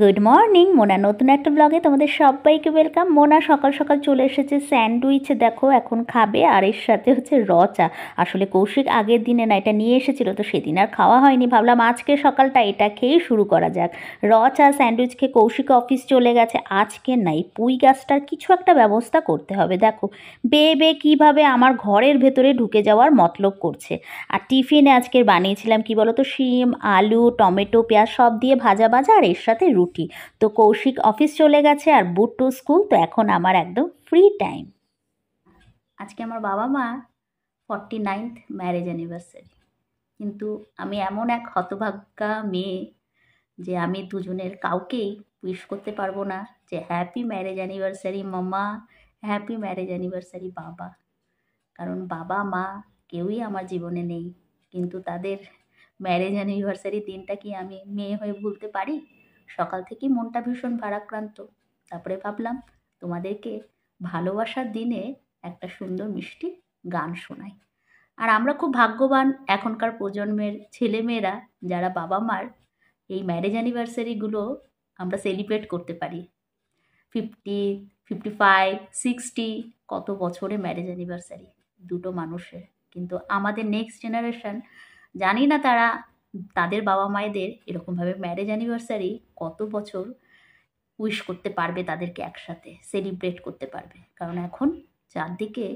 good morning Mona নতুন একটা ব্লগে তোমাদের সবাইকে ওয়েলকাম মোনা সকাল সকাল চলে এসেছে স্যান্ডউইচ দেখো এখন খাবে আর এর সাথে হচ্ছে র চা আসলে কৌশিক আগের দিনে না এটা নিয়ে এসেছিল তো সেদিন আর খাওয়া হয়নি ভাবলাম আজকে সকালটা এটা খেয়েই শুরু করা যাক র চা স্যান্ডউইচ খেয়ে কৌশিক অফিস চলে গেছে আজকে নাই পুই গাছটার কিছু একটা ব্যবস্থা করতে হবে দেখো বেয়ে বেয়ে কীভাবে আমার ঘরের ভেতরে ঢুকে যাওয়ার মতলব করছে আর টিফিনে আজকে বানিয়েছিলাম কি বলতো শিম আলু টমেটো পেঁয়াজ সব দিয়ে ভাজা ভাজা আর এর সাথে রুটি তো কৌশিক অফিস চলে গেছে আর বুট টু স্কুল তো এখন আমার একদম ফ্রি টাইম আজকে আমার বাবা মা ফর্টি নাইনথ ম্যারেজ অ্যানিভার্সারি কিন্তু আমি এমন এক হতভাগ্যা মেয়ে যে আমি দুজনের কাউকেই উইশ করতে পারবো না যে হ্যাপি ম্যারেজ অ্যানিভার্সারি মামা হ্যাপি ম্যারেজ অ্যানিভার্সারি বাবা কারণ বাবা মা কেউই আমার জীবনে নেই কিন্তু তাদের ম্যারেজ অ্যানিভার্সারি দিনটা কি আমি মেয়ে হয়ে ভুলতে পারি সকাল থেকেই মনটা ভীষণ ভারাক্রান্ত তারপরে ভাবলাম তোমাদেরকে ভালোবাসার দিনে একটা সুন্দর মিষ্টি গান শোনাই আর আমরা খুব ভাগ্যবান এখনকার প্রজন্মের ছেলেমেয়েরা যারা বাবা মার এই ম্যারেজ অ্যানিভার্সারিগুলো আমরা সেলিব্রেট করতে পারি ফিফটি ফিফটি ফাইভ সিক্সটি কত বছরে ম্যারেজ অ্যানিভার্সারি দুটো মানুষের কিন্তু আমাদের নেক্সট জেনারেশন জানি না তারা তাদের বাবা মায়েদের এরকমভাবে ম্যারেজ অ্যানিভার্সারি কত বছর উইশ করতে পারবে তাদেরকে একসাথে সেলিব্রেট করতে পারবে কারণ এখন চারদিকে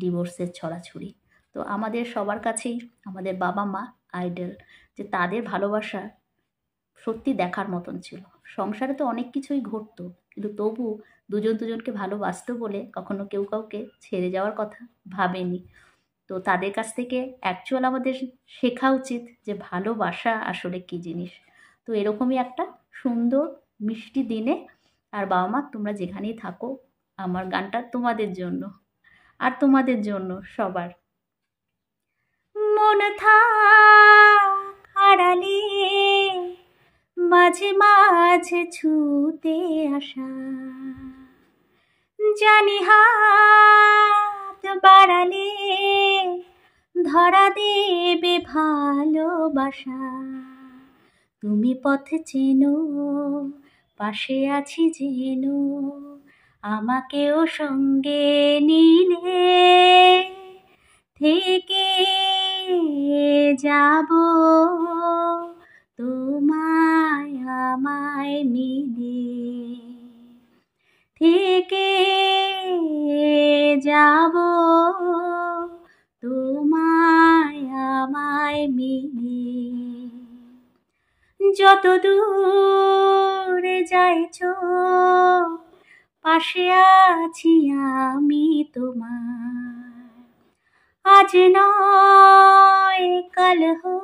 ডিভোর্সের ছড়াছড়ি তো আমাদের সবার কাছেই আমাদের বাবা মা আইডল যে তাদের ভালোবাসা সত্যি দেখার মতন ছিল সংসারে তো অনেক কিছুই ঘটতো কিন্তু তবু দুজন দুজনকে ভালোবাসত বলে কখনো কেউ কাউকে ছেড়ে যাওয়ার কথা ভাবেনি তো তাদের কাছ থেকে অ্যাকচুয়াল আমাদের শেখা উচিত যে ভালোবাসা আসলে কী জিনিস তো এরকমই একটা সুন্দর মিষ্টি দিনে আর বাবা মা তোমরা যেখানেই থাকো আমার গানটা তোমাদের জন্য আর তোমাদের জন্য সবার মন থাক মাঝে মাঝে ছুতে আসা জানি হা বাড়ালে ধরা দেবে ভালোবাসা তুমি পথ চেনো পাশে আছি যেন আমাকেও সঙ্গে নিলে থেকে যাব তোমায় আমায় মিলে থেকে মিলি যত দূরে যাইছ পাশে আছি আমি তোমার আজ নয় কাল হো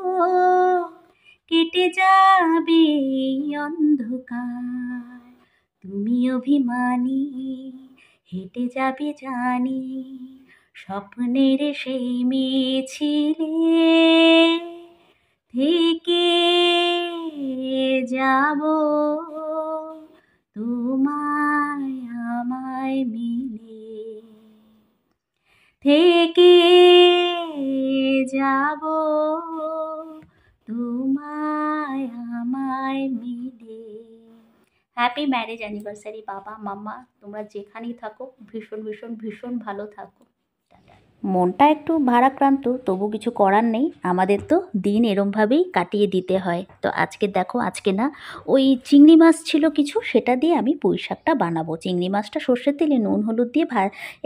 কেটে যাবে অন্ধকার তুমি অভিমানী হেঁটে যাবে জানি স্বপ্নের সেই মেয়ে থেকে যাব তোমায় আমায় মিলে থেকে যাব তোমায় আমায় মিলে হ্যাপি ম্যারেজ অ্যানিভার্সারি বাবা মাম্মা তোমরা যেখানেই থাকো ভীষণ ভীষণ ভীষণ ভালো থাকো মনটা একটু ভারাক্রান্ত তবু কিছু করার নেই আমাদের তো দিন এরমভাবেই কাটিয়ে দিতে হয় তো আজকে দেখো আজকে না ওই চিংড়ি মাছ ছিল কিছু সেটা দিয়ে আমি পুঁই শাকটা বানাবো চিংড়ি মাছটা সর্ষের তেলে নুন হলুদ দিয়ে ভা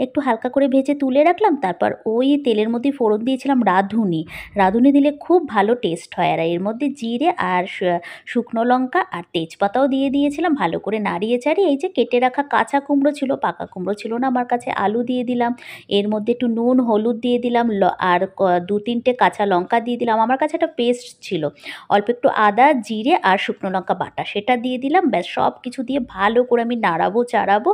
একটু হালকা করে ভেজে তুলে রাখলাম তারপর ওই তেলের মধ্যে ফোড়ন দিয়েছিলাম রাঁধুনি রাঁধুনি দিলে খুব ভালো টেস্ট হয় আর এর মধ্যে জিরে আর শুকনো লঙ্কা আর তেজপাতাও দিয়ে দিয়েছিলাম ভালো করে নাড়িয়ে চাড়িয়ে এই যে কেটে রাখা কাঁচা কুমড়ো ছিল পাকা কুমড়ো ছিল না আমার কাছে আলু দিয়ে দিলাম এর মধ্যে একটু নুন হলুদ দিয়ে দিলাম আর দু তিনটে কাঁচা লঙ্কা দিয়ে দিলাম আমার কাছে একটা পেস্ট ছিল অল্প একটু আদা জিরে আর শুকনো লঙ্কা বাটা সেটা দিয়ে দিলাম ব্যাস সব কিছু দিয়ে ভালো করে আমি নাড়াবো চাড়াবো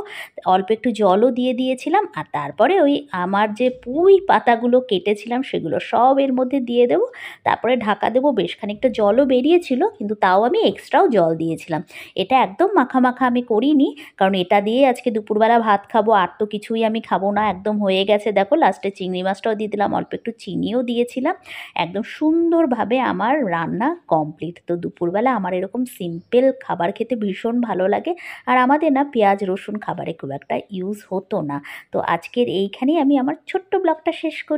অল্প একটু জলও দিয়ে দিয়েছিলাম আর তারপরে ওই আমার যে পুঁই পাতাগুলো কেটেছিলাম সেগুলো সব এর মধ্যে দিয়ে দেবো তারপরে ঢাকা দেবো বেশ খানিকটা জলও বেরিয়েছিল কিন্তু তাও আমি এক্সট্রাও জল দিয়েছিলাম এটা একদম মাখা মাখা আমি করিনি কারণ এটা দিয়ে আজকে দুপুরবেলা ভাত খাবো আর তো কিছুই আমি খাবো না একদম হয়ে গেছে দেখো লাস্টে চিংড়ি মাছটাও দিয়ে দিলাম অল্প একটু চিনিও দিয়েছিলাম একদম সুন্দরভাবে আমার রান্না কমপ্লিট তো দুপুরবেলা আমার এরকম সিম্পল খাবার খেতে ভীষণ ভালো লাগে আর আমাদের না পেঁয়াজ রসুন খাবারে খুব একটা ইউজ হতো না তো আজকের এইখানেই আমি আমার ছোট্ট ব্লগটা শেষ করি